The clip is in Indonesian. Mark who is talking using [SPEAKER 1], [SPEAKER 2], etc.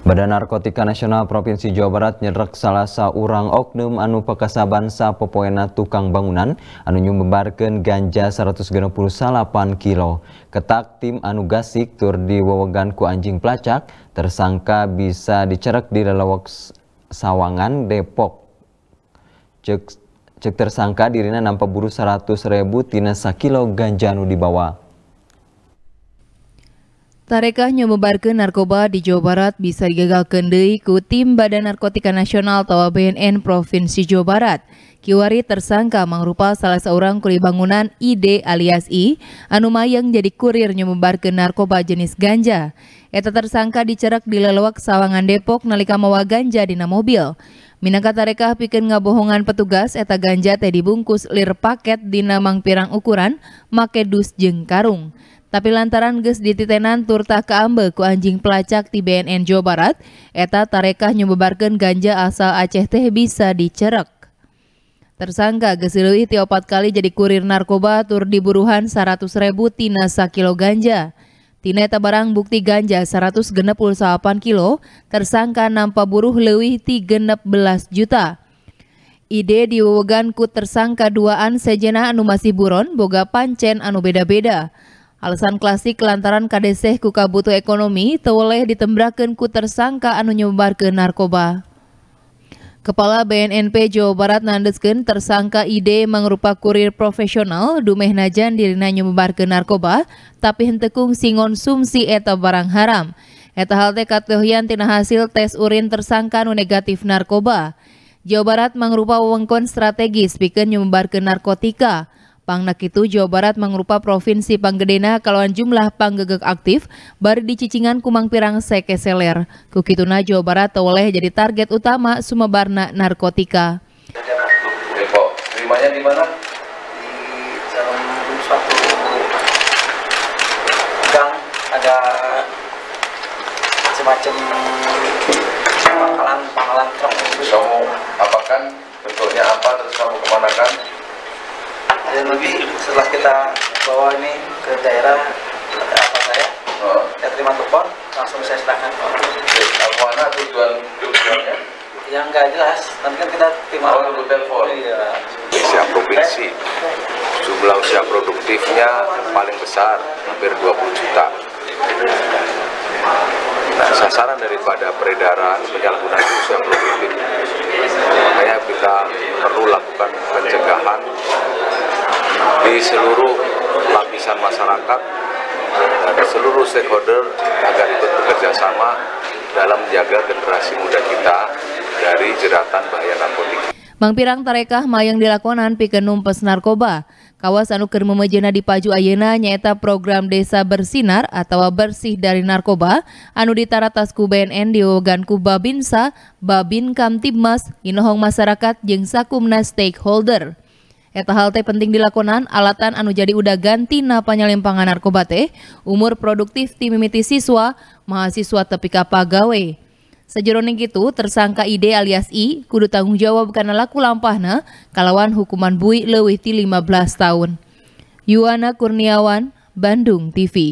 [SPEAKER 1] Badan Narkotika Nasional Provinsi Jawa Barat nyerek salah seorang oknum anu pekasaban sa pepoena tukang bangunan anu nyumbebarkeun ganja 168 kilo. Ketak tim anu gasik tur di ku anjing pelacak, tersangka bisa dicerek di lelawak Sawangan, Depok. Cek, cek tersangka dirina nampak buru 100 ribu tina sakilo ganja anu dibawa.
[SPEAKER 2] Tarekah membarkan narkoba di Jawa Barat bisa digagalkan deui ku tim Badan Narkotika Nasional atau BNN Provinsi Jawa Barat. Kiwari tersangka mengrupa salah seorang kuli bangunan ID alias I, Anuma yang jadi kurir nyumembarkeun narkoba jenis ganja. Eta tersangka dicerak di lelewak Sawangan Depok nalika mawa ganja dina mobil. Minangka tarekah pikir ngabohongan petugas eta ganja teh dibungkus lir paket dina namang pirang ukuran make dus jeng karung. Tapi lantaran ges dititenan turta keambe ku anjing pelacak di BNN Jawa Barat, eta tarekah nyebebarkan ganja asal Aceh teh bisa dicerek. Tersangka gesilui tiopat kali jadi kurir narkoba tur diburuhan 100 ribu tina sakilo ganja. Tina eta barang bukti ganja 168 kilo, tersangka nampak buruh leuwih ti belas juta. Ide diwewegan ku tersangka duaan sejena anu masih buron boga pancen anu beda-beda. Alasan klasik lantaran kadeseh ku kabutuh ekonomi teweleh ditembrakan ku tersangka anu nyebar ke narkoba. Kepala BNNP Jawa Barat nandesken tersangka ide mengrupa kurir profesional dumeh najan dirina nyebar ke narkoba tapi hentekung sumsi eta barang haram. Eta hal teh katuhian tina hasil tes urin tersangka nu negatif narkoba. Jawa Barat mengrupa wengkon strategis bikin nyebar ke narkotika. Pangnak itu Jawa Barat mengrupa provinsi Panggedena kalauan jumlah panggegek aktif baru di Cicingan Kumang Pirang Sekeseler. Kukituna Jawa Barat toleh jadi target utama sumebarna narkotika.
[SPEAKER 3] terimanya di mana? ada semacam
[SPEAKER 1] pangkalan-pangkalan
[SPEAKER 3] truk. kita bawa ini ke daerah apa saya oh. saya terima telepon langsung saya serahkan ke orang mana tujuan tujuannya yang nggak jelas nanti kan kita terima oh, orang telepon iya siap provinsi jumlah usia produktifnya paling besar hampir 20 juta nah, sasaran daripada peredaran penyalahgunaan usia produktif makanya kita perlu lakukan pencegahan di seluruh lapisan masyarakat dan seluruh stakeholder agar ikut bekerja sama dalam menjaga generasi muda kita dari jeratan bahaya narkotik.
[SPEAKER 2] Mangpirang tarekah mayang dilakonan pikenum pes narkoba. Kawasan uker memejena di Paju Ayena nyaita program desa bersinar atau bersih dari narkoba anu ditaratas ku BNN diogan ku Babinsa, Babin Kamtibmas, Inohong Masyarakat, jengsakumna Stakeholder. Eta halte penting dilakonan alatan anu jadi udah ganti napa panyalempangan narkoba teh, umur produktif timimiti siswa, mahasiswa tepi kapagawe Sejeroning gitu, tersangka ide alias I kudu tanggung jawab karena laku lampahna kalawan hukuman bui lewiti ti 15 tahun. Yuana Kurniawan, Bandung TV.